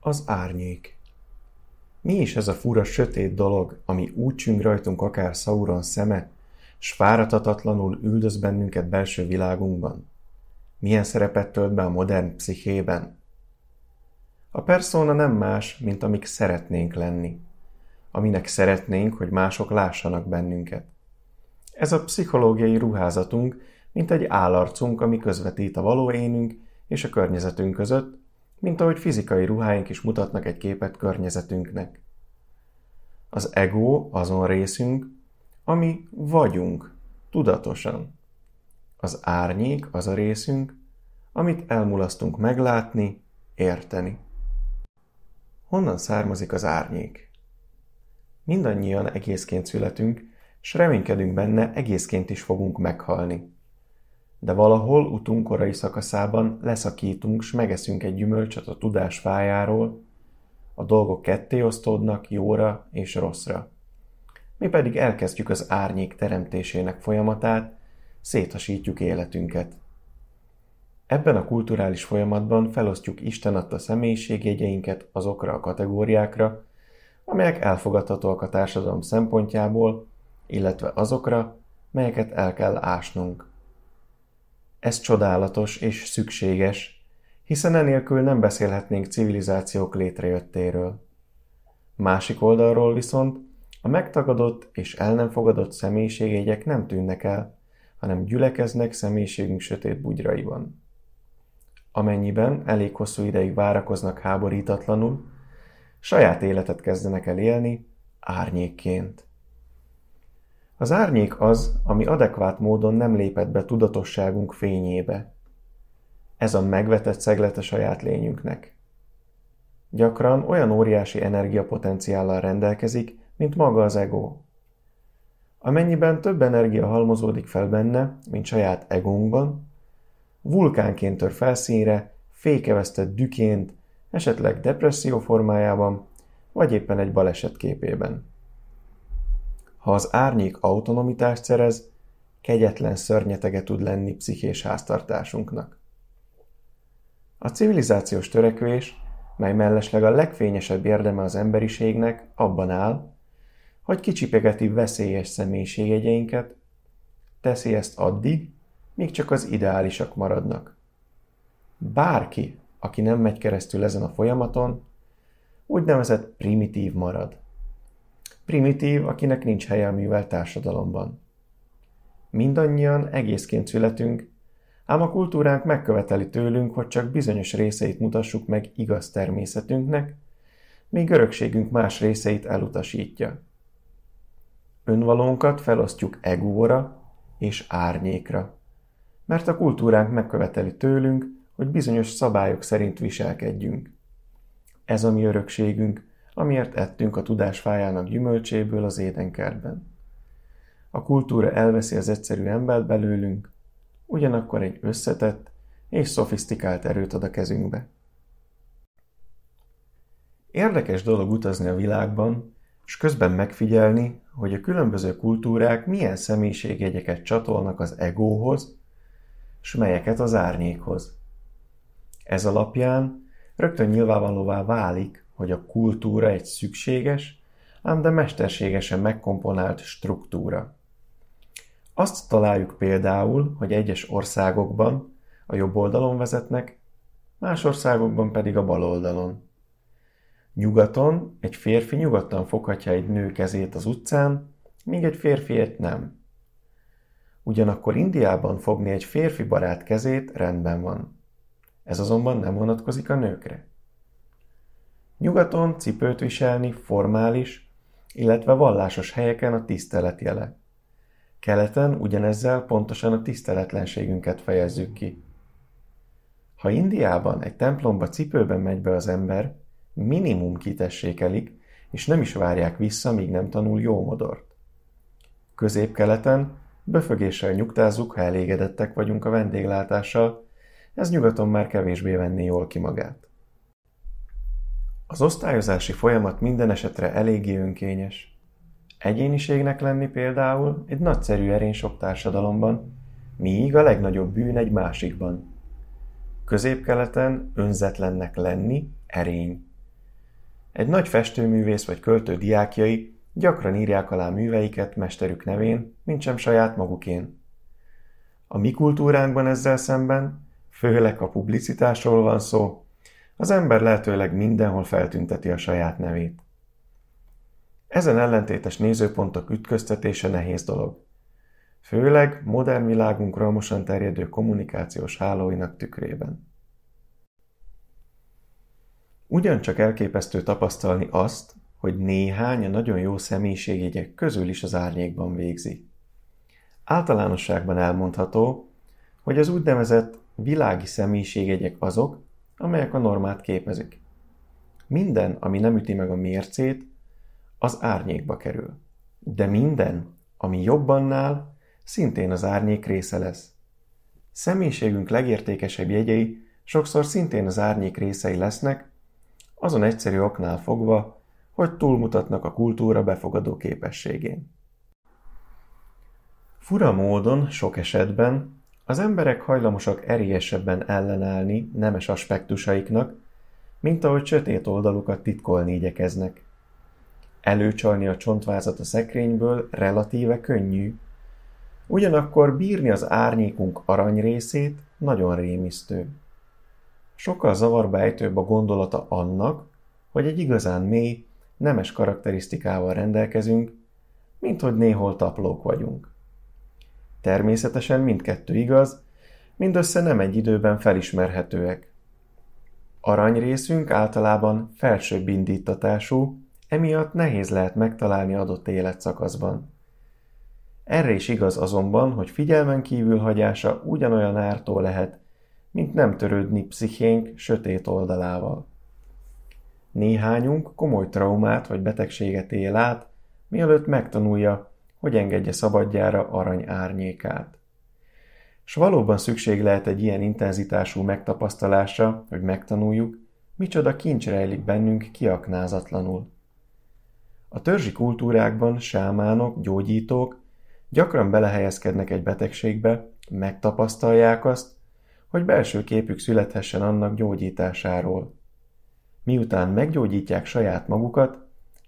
Az árnyék. Mi is ez a fura sötét dolog, ami úgy csüng rajtunk akár Sauron szeme, s fáradhatatlanul üldöz bennünket belső világunkban? Milyen szerepet tölt be a modern pszichében? A persona nem más, mint amik szeretnénk lenni. Aminek szeretnénk, hogy mások lássanak bennünket. Ez a pszichológiai ruházatunk, mint egy állarcunk, ami közvetít a való énünk és a környezetünk között, mint ahogy fizikai ruháink is mutatnak egy képet környezetünknek. Az ego azon részünk, ami vagyunk, tudatosan. Az árnyék az a részünk, amit elmulasztunk meglátni, érteni. Honnan származik az árnyék? Mindannyian egészként születünk, s reménykedünk benne, egészként is fogunk meghalni de valahol utunk korai szakaszában leszakítunk s megeszünk egy gyümölcsöt a tudás fájáról, a dolgok ketté osztódnak jóra és rosszra. Mi pedig elkezdjük az árnyék teremtésének folyamatát, széthasítjuk életünket. Ebben a kulturális folyamatban felosztjuk Isten adta személyiségjegyeinket azokra a kategóriákra, amelyek elfogadhatóak a társadalom szempontjából, illetve azokra, melyeket el kell ásnunk. Ez csodálatos és szükséges, hiszen enélkül nem beszélhetnénk civilizációk létrejöttéről. Másik oldalról viszont a megtagadott és el nem fogadott személyiségégyek nem tűnnek el, hanem gyülekeznek személyiségünk sötét bugyraiban. Amennyiben elég hosszú ideig várakoznak háborítatlanul, saját életet kezdenek el élni árnyékként. Az árnyék az, ami adekvát módon nem lépett be tudatosságunk fényébe. Ez a megvetett a saját lényünknek. Gyakran olyan óriási energiapotenciállal rendelkezik, mint maga az ego. Amennyiben több energia halmozódik fel benne, mint saját egónkban, vulkánként tör felszínre, fékevesztett düként, esetleg depresszió formájában, vagy éppen egy baleset képében. Ha az árnyék autonomitást szerez, kegyetlen szörnyetege tud lenni pszichés háztartásunknak. A civilizációs törekvés, mely mellesleg a legfényesebb érdeme az emberiségnek, abban áll, hogy kicsipegeti veszélyes személyiségjegyeinket, teszi ezt addig, míg csak az ideálisak maradnak. Bárki, aki nem megy keresztül ezen a folyamaton, úgynevezett primitív marad primitív, akinek nincs helye a művel társadalomban. Mindannyian egészként születünk, ám a kultúránk megköveteli tőlünk, hogy csak bizonyos részeit mutassuk meg igaz természetünknek, míg örökségünk más részeit elutasítja. Önvalónkat felosztjuk egóra és árnyékra, mert a kultúránk megköveteli tőlünk, hogy bizonyos szabályok szerint viselkedjünk. Ez a mi örökségünk, amiért ettünk a tudás fájának gyümölcséből az édenkertben. A kultúra elveszi az egyszerű embert belőlünk, ugyanakkor egy összetett és szofisztikált erőt ad a kezünkbe. Érdekes dolog utazni a világban, és közben megfigyelni, hogy a különböző kultúrák milyen személyiségjegyeket csatolnak az egóhoz, és melyeket az árnyékhoz. Ez alapján rögtön nyilvánvalóvá válik, hogy a kultúra egy szükséges, ám de mesterségesen megkomponált struktúra. Azt találjuk például, hogy egyes országokban a jobb oldalon vezetnek, más országokban pedig a bal oldalon. Nyugaton egy férfi nyugodtan foghatja egy nő kezét az utcán, míg egy férfiért nem. Ugyanakkor Indiában fogni egy férfi barát kezét rendben van. Ez azonban nem vonatkozik a nőkre. Nyugaton cipőt viselni formális, illetve vallásos helyeken a tisztelet jele. Keleten ugyanezzel pontosan a tiszteletlenségünket fejezzük ki. Ha Indiában egy templomba cipőben megy be az ember, minimum kitessékelik, és nem is várják vissza, míg nem tanul jó modort. Közép-keleten böfögéssel nyugtázzuk, ha elégedettek vagyunk a vendéglátással, ez nyugaton már kevésbé venné jól ki magát. Az osztályozási folyamat minden esetre eléggé önkényes. Egyéniségnek lenni például egy nagyszerű erény sok társadalomban, míg a legnagyobb bűn egy másikban. Középkeleten önzetlennek lenni erény. Egy nagy festőművész vagy költő diákjai gyakran írják alá műveiket mesterük nevén, mint sem saját magukén. A mi kultúránkban ezzel szemben, főleg a publicitásról van szó, az ember lehetőleg mindenhol feltünteti a saját nevét. Ezen ellentétes nézőpontok ütköztetése nehéz dolog. Főleg modern világunk ramosan terjedő kommunikációs hálóinak tükrében. Ugyancsak elképesztő tapasztalni azt, hogy néhány a nagyon jó személyiségjegyek közül is az árnyékban végzi. Általánosságban elmondható, hogy az úgynevezett világi személyiségjegyek azok, amelyek a normát képezik. Minden, ami nem üti meg a mércét, az árnyékba kerül. De minden, ami jobbannál, szintén az árnyék része lesz. Személyiségünk legértékesebb jegyei sokszor szintén az árnyék részei lesznek, azon egyszerű oknál fogva, hogy túlmutatnak a kultúra befogadó képességén. Fura módon sok esetben az emberek hajlamosak erélyesebben ellenállni nemes aspektusaiknak, mint ahogy sötét oldalukat titkolni igyekeznek. Előcsalni a csontvázat a szekrényből relatíve könnyű, ugyanakkor bírni az árnyékunk arany részét nagyon rémisztő. Sokkal zavarba ejtőbb a gondolata annak, hogy egy igazán mély, nemes karakterisztikával rendelkezünk, mint hogy néhol taplók vagyunk. Természetesen mindkettő igaz, mindössze nem egy időben felismerhetőek. Aranyrészünk általában felsőbb indítatású, emiatt nehéz lehet megtalálni adott életszakaszban. Erre is igaz azonban, hogy figyelmen kívül hagyása ugyanolyan ártó lehet, mint nem törődni pszichénk sötét oldalával. Néhányunk komoly traumát vagy betegséget él át, mielőtt megtanulja, hogy engedje szabadjára arany árnyékát. S valóban szükség lehet egy ilyen intenzitású megtapasztalásra, hogy megtanuljuk, micsoda kincs rejlik bennünk kiaknázatlanul. A törzsi kultúrákban sámánok, gyógyítók gyakran belehelyezkednek egy betegségbe, megtapasztalják azt, hogy belső képük születhessen annak gyógyításáról. Miután meggyógyítják saját magukat,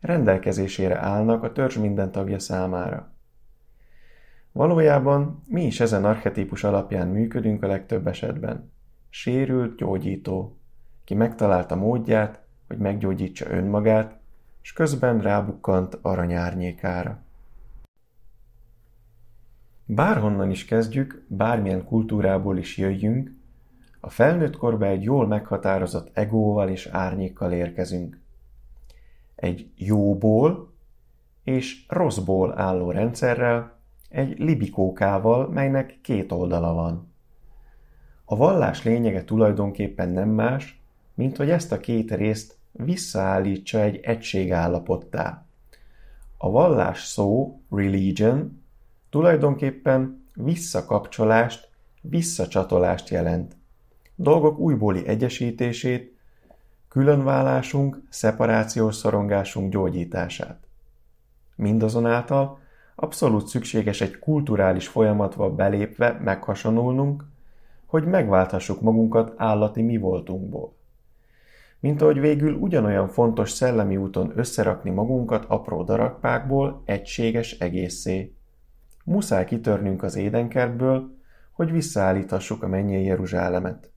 rendelkezésére állnak a törzs minden tagja számára. Valójában mi is ezen archetípus alapján működünk a legtöbb esetben. Sérült gyógyító, ki megtalálta módját, hogy meggyógyítsa önmagát, és közben rábukkant aranyárnyékára. Bárhonnan is kezdjük, bármilyen kultúrából is jöjjünk, a felnőtt korba egy jól meghatározott egóval és árnyékkal érkezünk egy jóból és rosszból álló rendszerrel, egy libikókával, melynek két oldala van. A vallás lényege tulajdonképpen nem más, mint hogy ezt a két részt visszaállítsa egy egységállapottá. A vallás szó, religion, tulajdonképpen visszakapcsolást, visszacsatolást jelent. Dolgok újbóli egyesítését, különválásunk, szeparációs szorongásunk gyógyítását. Mindazonáltal abszolút szükséges egy kulturális folyamatba belépve meghasonulnunk, hogy megválthassuk magunkat állati mi voltunkból. Mint ahogy végül ugyanolyan fontos szellemi úton összerakni magunkat apró darakpákból egységes egészé. Muszáj kitörnünk az édenkertből, hogy visszaállíthassuk a mennyei Jeruzsálemet.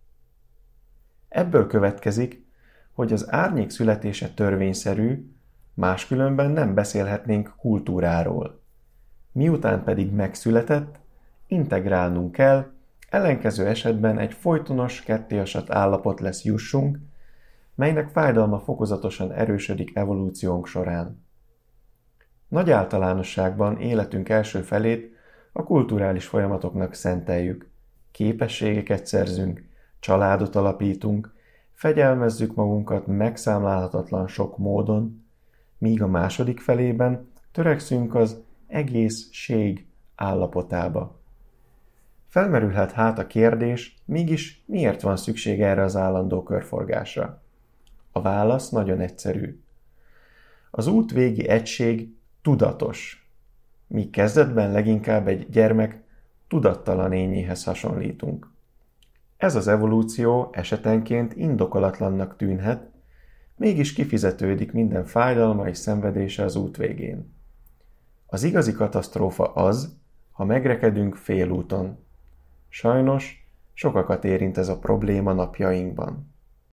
Ebből következik, hogy az árnyék születése törvényszerű, máskülönben nem beszélhetnénk kultúráról. Miután pedig megszületett, integrálnunk kell, ellenkező esetben egy folytonos kettéasat állapot lesz jussunk, melynek fájdalma fokozatosan erősödik evolúciónk során. Nagy általánosságban életünk első felét a kulturális folyamatoknak szenteljük. Képességeket szerzünk, családot alapítunk, fegyelmezzük magunkat megszámlálhatatlan sok módon, míg a második felében törekszünk az egészség állapotába. Felmerülhet hát a kérdés, mégis miért van szükség erre az állandó körforgásra? A válasz nagyon egyszerű. Az út végi egység tudatos. Mi kezdetben leginkább egy gyermek tudattalan ényéhez hasonlítunk. Ez az evolúció esetenként indokolatlannak tűnhet, mégis kifizetődik minden fájdalma és szenvedése az út végén. Az igazi katasztrófa az, ha megrekedünk félúton. Sajnos sokakat érint ez a probléma napjainkban.